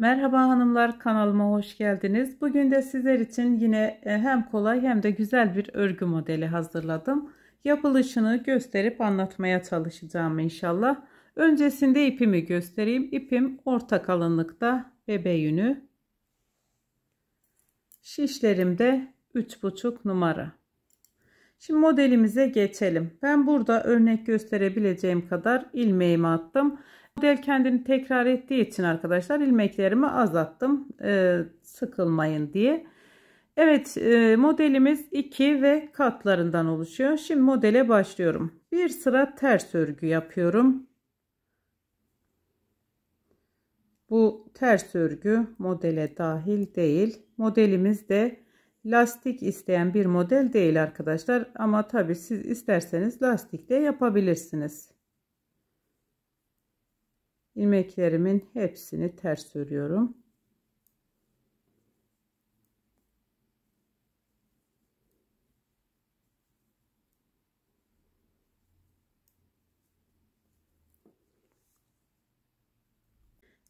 Merhaba hanımlar kanalıma hoş geldiniz. Bugün de sizler için yine e, hem kolay hem de güzel bir örgü modeli hazırladım. Yapılışını gösterip anlatmaya çalışacağım inşallah. Öncesinde ipimi göstereyim. İpim orta kalınlıkta bebe yünü. Şişlerimde 3,5 numara. Şimdi modelimize geçelim. Ben burada örnek gösterebileceğim kadar ilmeğimi attım. Model kendini tekrar ettiği için arkadaşlar ilmeklerimi azalttım e, sıkılmayın diye. Evet e, modelimiz 2 ve katlarından oluşuyor. Şimdi modele başlıyorum. Bir sıra ters örgü yapıyorum. Bu ters örgü modele dahil değil. Modelimiz de lastik isteyen bir model değil arkadaşlar. Ama tabi siz isterseniz lastik de yapabilirsiniz ilmeklerimin hepsini ters örüyorum.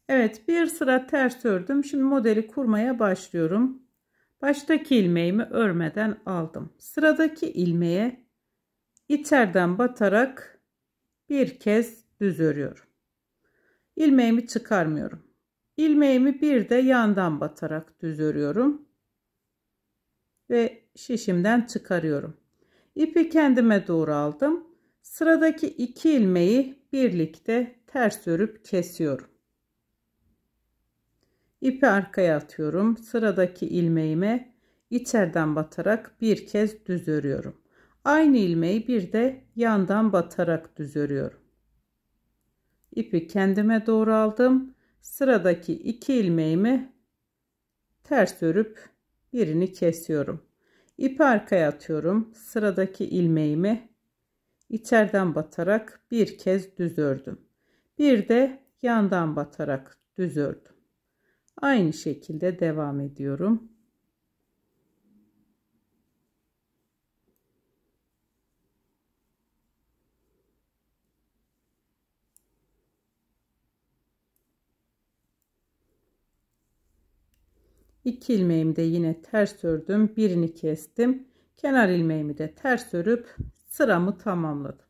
Evet bir sıra ters ördüm. Şimdi modeli kurmaya başlıyorum. Baştaki ilmeğimi örmeden aldım. Sıradaki ilmeğe içeriden batarak bir kez düz örüyorum ilmeğimi çıkarmıyorum. İlmeğimi bir de yandan batarak düz örüyorum. Ve şişimden çıkarıyorum. İpi kendime doğru aldım. Sıradaki iki ilmeği birlikte ters örüp kesiyorum. İpi arkaya atıyorum. Sıradaki ilmeğime içeriden batarak bir kez düz örüyorum. Aynı ilmeği bir de yandan batarak düz örüyorum ipi kendime doğru aldım. Sıradaki iki ilmeğimi ters örüp birini kesiyorum. İpi arkaya atıyorum. Sıradaki ilmeğimi içeriden batarak bir kez düz ördüm. Bir de yandan batarak düz ördüm. Aynı şekilde devam ediyorum. 2 ilmeğimi de yine ters ördüm. Birini kestim. Kenar ilmeğimi de ters örüp sıramı tamamladım.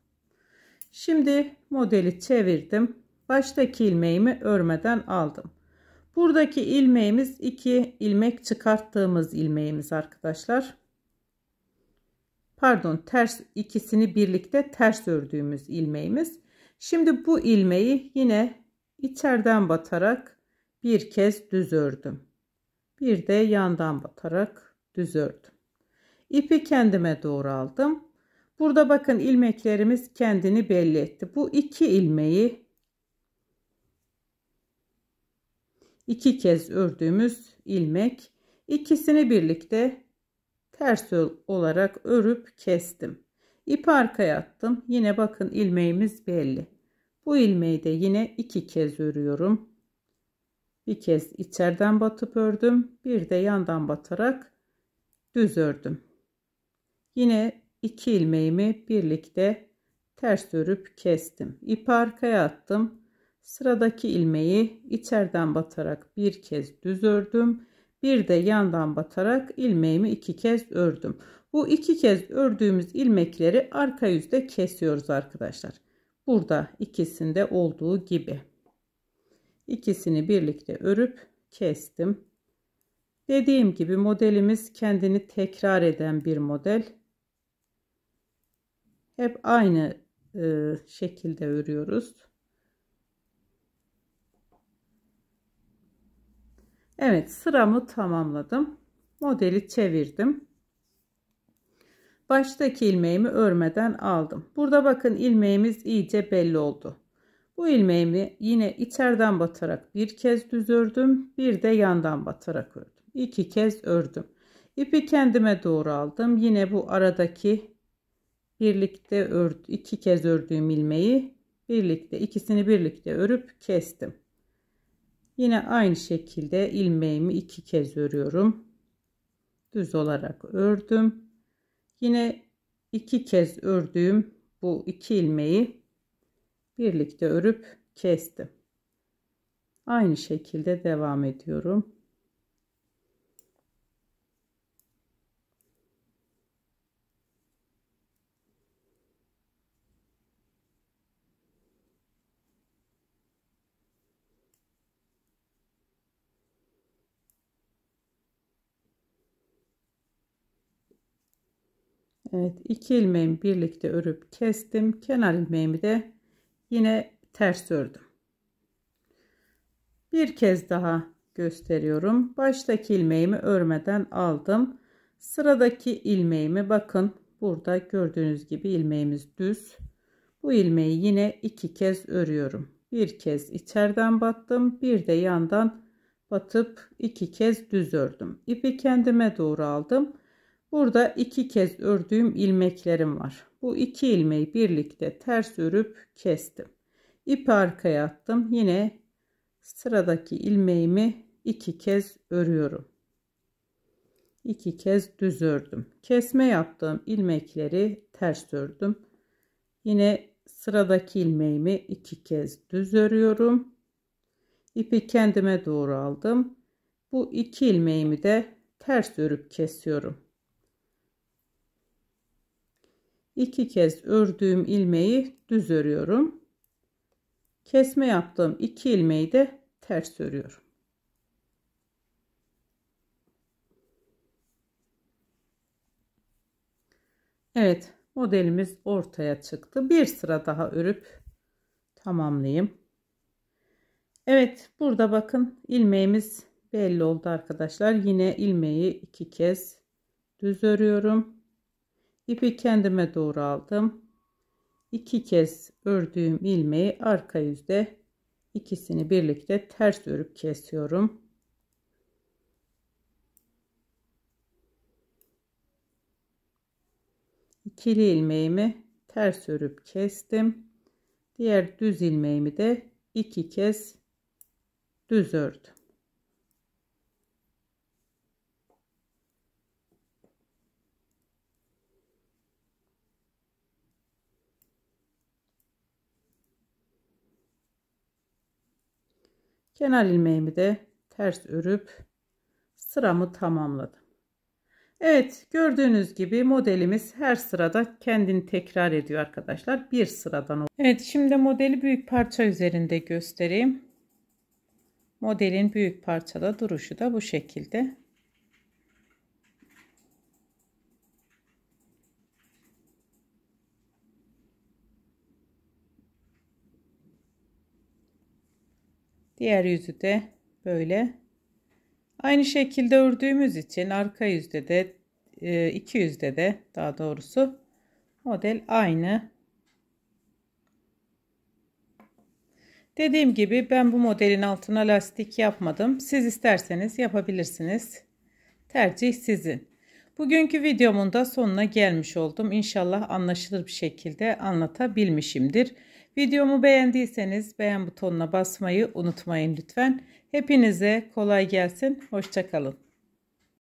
Şimdi modeli çevirdim. Baştaki ilmeğimi örmeden aldım. Buradaki ilmeğimiz 2 ilmek çıkarttığımız ilmeğimiz arkadaşlar. Pardon ters ikisini birlikte ters ördüğümüz ilmeğimiz. Şimdi bu ilmeği yine içeriden batarak bir kez düz ördüm. Bir de yandan batarak düz ördüm. İpi kendime doğru aldım. Burada bakın ilmeklerimiz kendini belli etti. Bu iki ilmeği iki kez ördüğümüz ilmek ikisini birlikte ters olarak örüp kestim. İp arkaya attım. Yine bakın ilmeğimiz belli. Bu ilmeği de yine iki kez örüyorum bir kez içeriden batıp ördüm bir de yandan batarak düz ördüm yine iki ilmeğimi birlikte ters örüp kestim ipi arkaya attım sıradaki ilmeği içeriden batarak bir kez düz ördüm bir de yandan batarak ilmeğimi iki kez ördüm bu iki kez ördüğümüz ilmekleri arka yüzde kesiyoruz arkadaşlar burada ikisinde olduğu gibi İkisini birlikte örüp kestim. Dediğim gibi modelimiz kendini tekrar eden bir model. Hep aynı e, şekilde örüyoruz. Evet sıramı tamamladım. Modeli çevirdim. Baştaki ilmeğimi örmeden aldım. Burada bakın ilmeğimiz iyice belli oldu. Bu ilmeğimi yine içeriden batarak bir kez düz ördüm. Bir de yandan batarak ördüm. İki kez ördüm. İpi kendime doğru aldım. Yine bu aradaki birlikte ördü, iki kez ördüğüm ilmeği birlikte ikisini birlikte örüp kestim. Yine aynı şekilde ilmeğimi iki kez örüyorum. Düz olarak ördüm. Yine iki kez ördüğüm bu iki ilmeği birlikte örüp kestim. Aynı şekilde devam ediyorum. Evet, iki ilmeğimi birlikte örüp kestim. Kenar ilmeğimi de yine ters ördüm. Bir kez daha gösteriyorum. Baştaki ilmeğimi örmeden aldım. Sıradaki ilmeğimi bakın burada gördüğünüz gibi ilmeğimiz düz. Bu ilmeği yine iki kez örüyorum. Bir kez içeriden battım, bir de yandan batıp iki kez düz ördüm. İpi kendime doğru aldım. Burada iki kez ördüğüm ilmeklerim var. Bu iki ilmeği birlikte ters örüp kestim. İpi arkaya attım. Yine sıradaki ilmeğimi iki kez örüyorum. İki kez düz ördüm. Kesme yaptığım ilmekleri ters ördüm. Yine sıradaki ilmeğimi iki kez düz örüyorum. İpi kendime doğru aldım. Bu iki ilmeğimi de ters örüp kesiyorum. iki kez ördüğüm ilmeği düz örüyorum. Kesme yaptığım iki ilmeği de ters örüyorum. Evet modelimiz ortaya çıktı. Bir sıra daha örüp tamamlayayım. Evet burada bakın ilmeğimiz belli oldu arkadaşlar. Yine ilmeği iki kez düz örüyorum. İpi kendime doğru aldım. İki kez ördüğüm ilmeği arka yüzde ikisini birlikte ters örüp kesiyorum. İkili ilmeğimi ters örüp kestim. Diğer düz ilmeğimi de iki kez düz ördüm. Kenar ilmeğimi de ters örüp sıramı tamamladım. Evet gördüğünüz gibi modelimiz her sırada kendini tekrar ediyor arkadaşlar. Bir sıradan. oluyor. Evet şimdi modeli büyük parça üzerinde göstereyim. Modelin büyük parçada duruşu da bu şekilde. Diğer yüzü de böyle. Aynı şekilde ördüğümüz için arka yüzde de e, iki yüzde de daha doğrusu model aynı. Dediğim gibi ben bu modelin altına lastik yapmadım. Siz isterseniz yapabilirsiniz. Tercih sizin. Bugünkü videomun da sonuna gelmiş oldum. İnşallah anlaşılır bir şekilde anlatabilmişimdir. Videomu beğendiyseniz beğen butonuna basmayı unutmayın lütfen. Hepinize kolay gelsin. Hoşçakalın.